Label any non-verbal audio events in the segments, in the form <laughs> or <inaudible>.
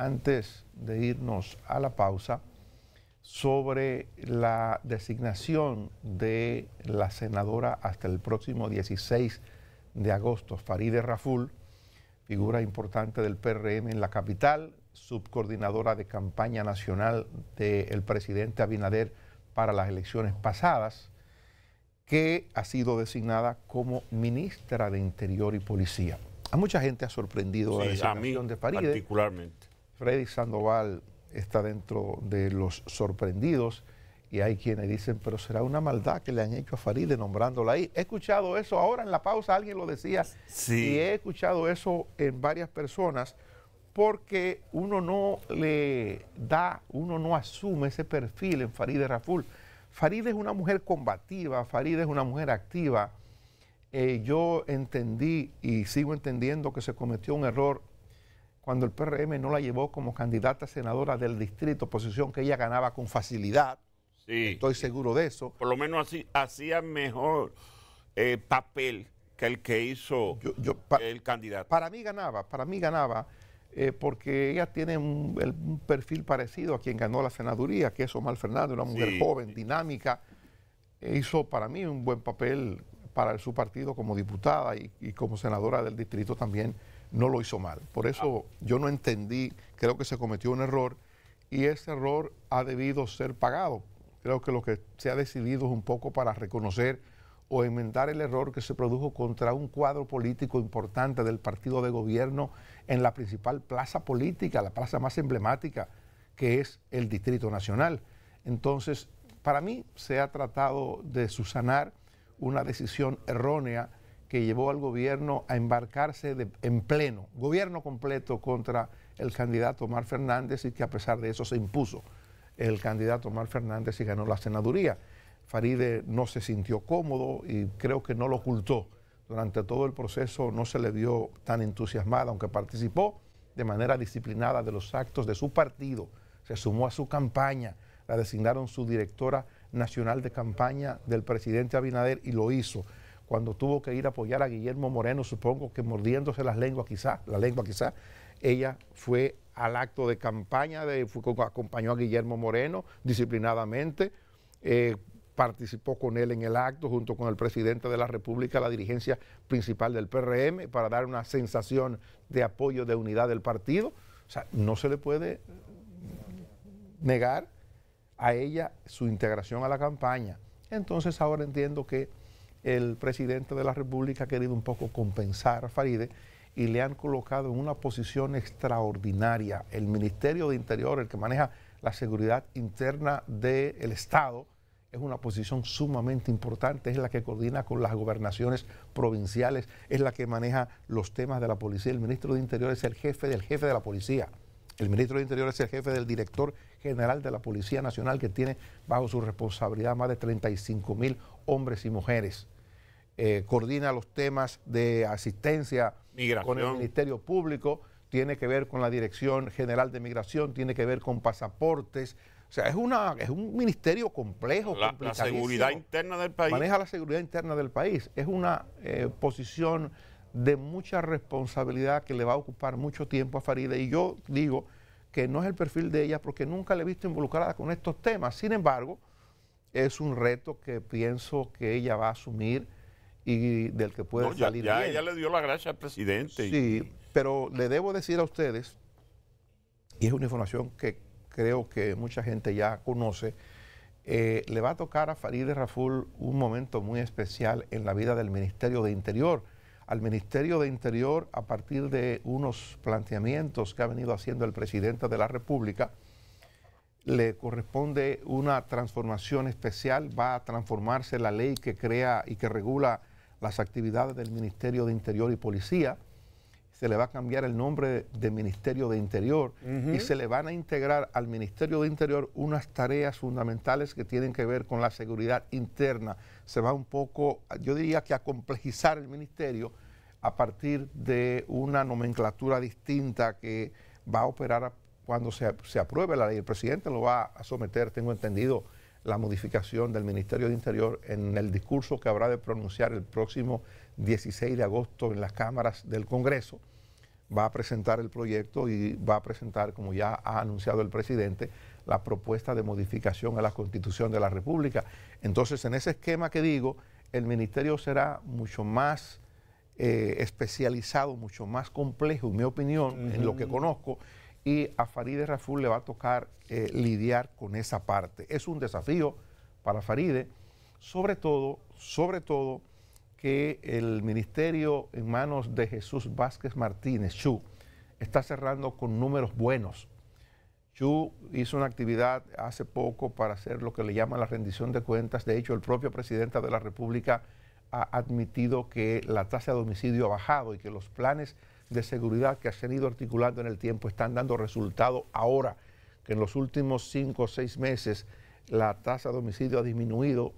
antes de irnos a la pausa, sobre la designación de la senadora hasta el próximo 16 de agosto, Faride Raful, figura importante del PRM en la capital, subcoordinadora de campaña nacional del presidente Abinader para las elecciones pasadas, que ha sido designada como ministra de Interior y Policía. A mucha gente ha sorprendido la designación de Faride. Particularmente Freddy Sandoval está dentro de los sorprendidos y hay quienes dicen, pero será una maldad que le han hecho a Faride nombrándola ahí. He escuchado eso ahora en la pausa, alguien lo decía, sí. y he escuchado eso en varias personas porque uno no le da, uno no asume ese perfil en Faride Raful. Faride es una mujer combativa, Faride es una mujer activa. Eh, yo entendí y sigo entendiendo que se cometió un error cuando el PRM no la llevó como candidata senadora del distrito, posición que ella ganaba con facilidad. Estoy seguro de eso. Por lo menos así, hacía mejor eh, papel que el que hizo el candidato. Para mí ganaba, para mí ganaba, eh, porque ella tiene un, perfil parecido a quien ganó la senaduría, que es Omar Fernández, una mujer joven, dinámica. E hizo para mí un buen papel para su partido como diputada y como senadora del distrito también no lo hizo mal. Por eso ah. yo no entendí, creo que se cometió un error y ese error ha debido ser pagado. Creo que lo que se ha decidido es un poco para reconocer o enmendar el error que se produjo contra un cuadro político importante del partido de gobierno en la principal plaza política, la plaza más emblemática, que es el Distrito Nacional. Entonces, para mí se ha tratado de subsanar una decisión errónea que llevó al gobierno a embarcarse en pleno, gobierno completo contra el candidato Omar Fernández y que a pesar de eso se impuso el candidato Omar Fernández y ganó la senaduría. Faride no se sintió cómodo y creo que no lo ocultó. Durante todo el proceso no se le vio tan entusiasmada, aunque participó de manera disciplinada de los actos de su partido, se sumó a su campaña, la designaron su directora nacional de campaña del presidente Abinader y lo hizo cuando tuvo que ir a apoyar a Guillermo Moreno, supongo que mordiéndose las lenguas quizás, la lengua quizás, ella fue al acto de campaña, acompañó a Guillermo Moreno disciplinadamente, eh, participó con él en el acto junto con el presidente de la República, la dirigencia principal del PRM, para dar una sensación de apoyo, de unidad del partido. O sea, no se le puede negar a ella su integración a la campaña. Entonces ahora entiendo que el presidente de la República ha querido un poco compensar a Faride y le han colocado en una posición extraordinaria. El Ministerio de Interior, el que maneja la seguridad interna del Estado, es una posición sumamente importante, es la que coordina con las gobernaciones provinciales, es la que maneja los temas de la policía. El ministro de Interior es el jefe del jefe de la policía. El ministro de Interior es el jefe del director general de la Policía Nacional que tiene bajo su responsabilidad más de 35 mil hombres y mujeres. Eh, coordina los temas de asistencia con el Ministerio Público, tiene que ver con la Dirección General de Migración, tiene que ver con pasaportes. O sea, es, una, es un ministerio complejo. La, la seguridad interna del país. Maneja la seguridad interna del país. Es una eh, posición de mucha responsabilidad que le va a ocupar mucho tiempo a Faride. Y yo digo que no es el perfil de ella porque nunca le he visto involucrada con estos temas. Sin embargo, es un reto que pienso que ella va a asumir y del que puede salir ya, bien. Ella le dio la gracia al presidente. Sí, pero le debo decir a ustedes, y es una información que creo que mucha gente ya conoce, eh, le va a tocar a Farideh Raful un momento muy especial en la vida del Ministerio de Interior al Ministerio de Interior a partir de unos planteamientos que ha venido haciendo el presidente de la República. Le corresponde una transformación especial, va a transformarse la ley que crea y que regula las actividades del Ministerio de Interior y Policía se le va a cambiar el nombre de Ministerio de Interior y se le van a integrar al Ministerio de Interior unas tareas fundamentales que tienen que ver con la seguridad interna. Se va un poco, yo diría que a complejizar el ministerio a partir de una nomenclatura distinta que va a operar cuando se, se apruebe la ley. El presidente lo va a someter, tengo entendido, la modificación del Ministerio de Interior en el discurso que habrá de pronunciar el próximo 16 de agosto en las cámaras del Congreso va a presentar el proyecto y va a presentar, como ya ha anunciado el presidente, la propuesta de modificación a la Constitución de la República. Entonces, en ese esquema que digo, el ministerio será mucho más eh, especializado, mucho más complejo, en mi opinión, en lo que conozco, y a Faride Raful le va a tocar eh, lidiar con esa parte. Es un desafío para Faride, sobre todo, sobre todo que el ministerio en manos de Jesús Vázquez Martínez, Chu, está cerrando con números buenos. Chu hizo una actividad hace poco para hacer lo que le llaman la rendición de cuentas. De hecho, el propio presidente de la República ha admitido que la tasa de homicidio ha bajado y que los planes de seguridad que se han ido articulando en el tiempo están dando resultado ahora, que en los últimos cinco o seis meses la tasa de homicidio ha disminuido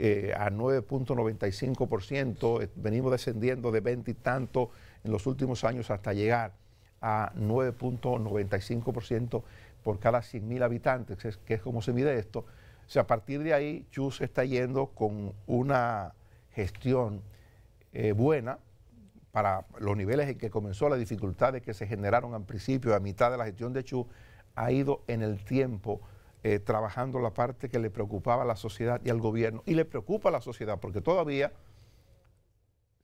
eh, a 9.95%, eh, venimos descendiendo de 20 y tanto en los últimos años hasta llegar a 9.95% por cada 100.000 habitantes, que es, como se mide esto. O sea, a partir de ahí, se está yendo con una gestión eh, buena para los niveles en que comenzó, las dificultades que se generaron al principio, a mitad de la gestión de Chu, ha ido en el tiempo eh, trabajando la parte que le preocupaba a la sociedad y al gobierno. Y le preocupa a la sociedad porque todavía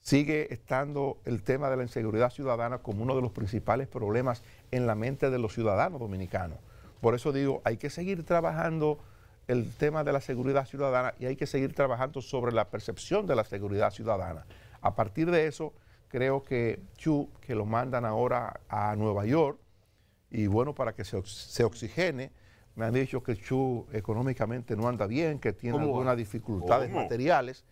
sigue estando el tema de la inseguridad ciudadana como uno de los principales problemas en la mente de los ciudadanos dominicanos. Por eso digo, hay que seguir trabajando el tema de la seguridad ciudadana y hay que seguir trabajando sobre la percepción de la seguridad ciudadana. A partir de eso, creo que Chu, que lo mandan ahora a Nueva York, y bueno, para que se oxigene me han dicho que Chu económicamente no anda bien, que tiene algunas dificultades materiales.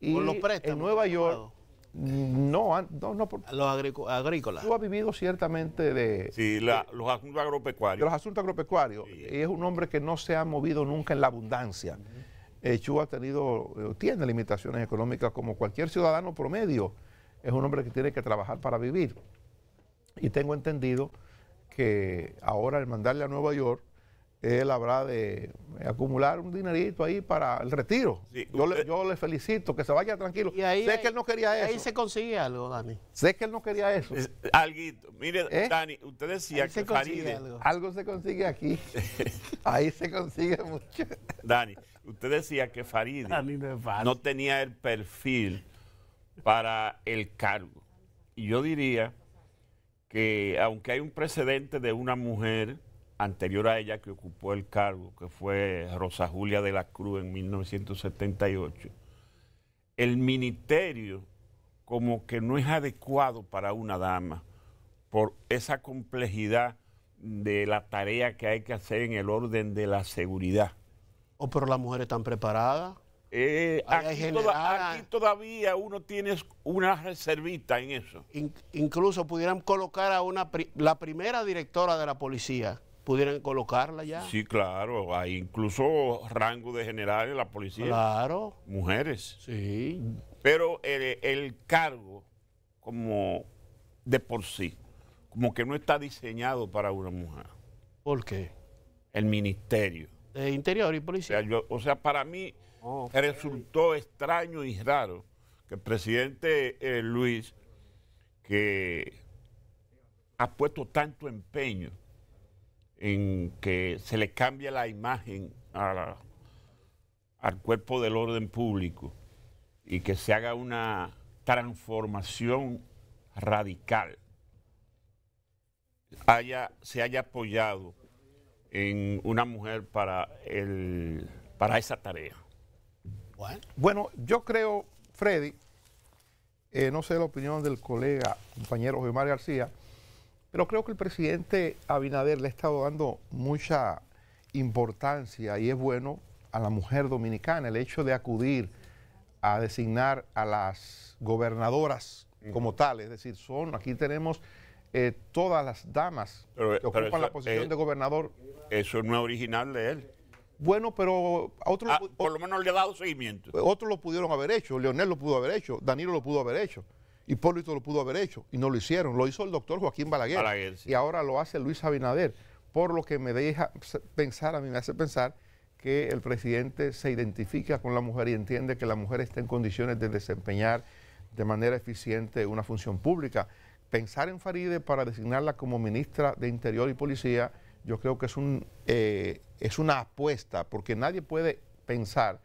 Y los en Nueva York no, no, los agrícolas. ha vivido ciertamente de... Sí, los asuntos agropecuarios. los asuntos agropecuarios. Y es un hombre que no se ha movido nunca en la abundancia. Eh, Chu ha tenido, eh, tiene limitaciones económicas como cualquier ciudadano promedio. Es un hombre que tiene que trabajar para vivir. Y tengo entendido que ahora el mandarle a Nueva York él habrá de acumular un dinerito ahí para el retiro. yo, le, felicito, que se vaya tranquilo. sé que él no quería eso. Ahí se consigue algo, Dani. Sé que él no quería eso. alguito. Mire, ¿Eh? Dani, usted decía que Algo. se consigue aquí. <laughs> ahí se consigue mucho. Dani, usted decía que Farid no, no tenía el perfil para el cargo. Y yo diría que aunque hay un precedente de una mujer anterior a ella que ocupó el cargo, que fue Rosa Julia de la Cruz en 1978, el ministerio como que no es adecuado para una dama por esa complejidad de la tarea que hay que hacer en el orden de la seguridad. ¿O pero las mujeres están preparadas? Eh, aquí, todavía uno tiene una reservita en eso. incluso pudieran colocar a una la primera directora de la policía pudieran colocarla ya. Sí, claro, hay incluso rango de general en la policía. Claro. Mujeres. Sí. Pero el, cargo, como de por sí, como que no está diseñado para una mujer. ¿Por qué? El ministerio. De interior y policía. O sea, para mí oh, resultó extraño y raro que el presidente eh, Luis, que ha puesto tanto empeño en que se le cambie la imagen al cuerpo del orden público y que se haga una transformación radical, haya, se haya apoyado en una mujer para, el, para esa tarea. Bueno, yo creo, Freddy, eh, no sé la opinión del colega, compañero Omar García, pero creo que el presidente Abinader le ha estado dando mucha importancia y es bueno a la mujer dominicana el hecho de acudir a designar a las gobernadoras como tales. Es decir, son, aquí tenemos eh, todas las damas que ocupan la posición de gobernador. Eso no es original de él. Bueno, pero a otros ah, por lo menos le ha dado seguimiento. Otros lo pudieron haber hecho, Leonel lo pudo haber hecho, Danilo lo pudo haber hecho. Y Pólito lo pudo haber hecho y no lo hicieron. Lo hizo el doctor Joaquín Balaguer. Y ahora lo hace Luis Abinader. Por lo que me deja pensar, a mí me hace pensar que el presidente se identifica con la mujer y entiende que la mujer está en condiciones de desempeñar de manera eficiente una función pública. Pensar en Faride para designarla como ministra de Interior y Policía, yo creo que es, un, eh, es una apuesta, porque nadie puede pensar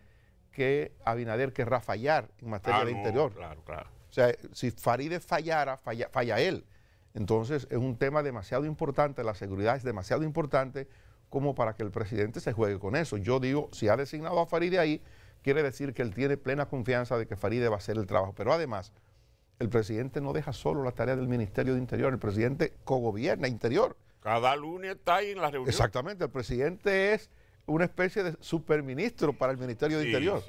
que Abinader querrá fallar en materia ah, de Interior. Claro, claro. O sea, si Faride fallara, falla, él. Entonces es un tema demasiado importante, la seguridad es demasiado importante como para que el presidente se juegue con eso. Yo digo, si ha designado a Faride ahí, quiere decir que él tiene plena confianza de que Faride va a hacer el trabajo. Pero además, el presidente no deja solo la tarea del Ministerio de Interior, el presidente cogobierna Interior. Cada lunes está ahí en la reunión. Exactamente, el presidente es una especie de superministro para el Ministerio de Interior.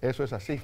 Eso es así.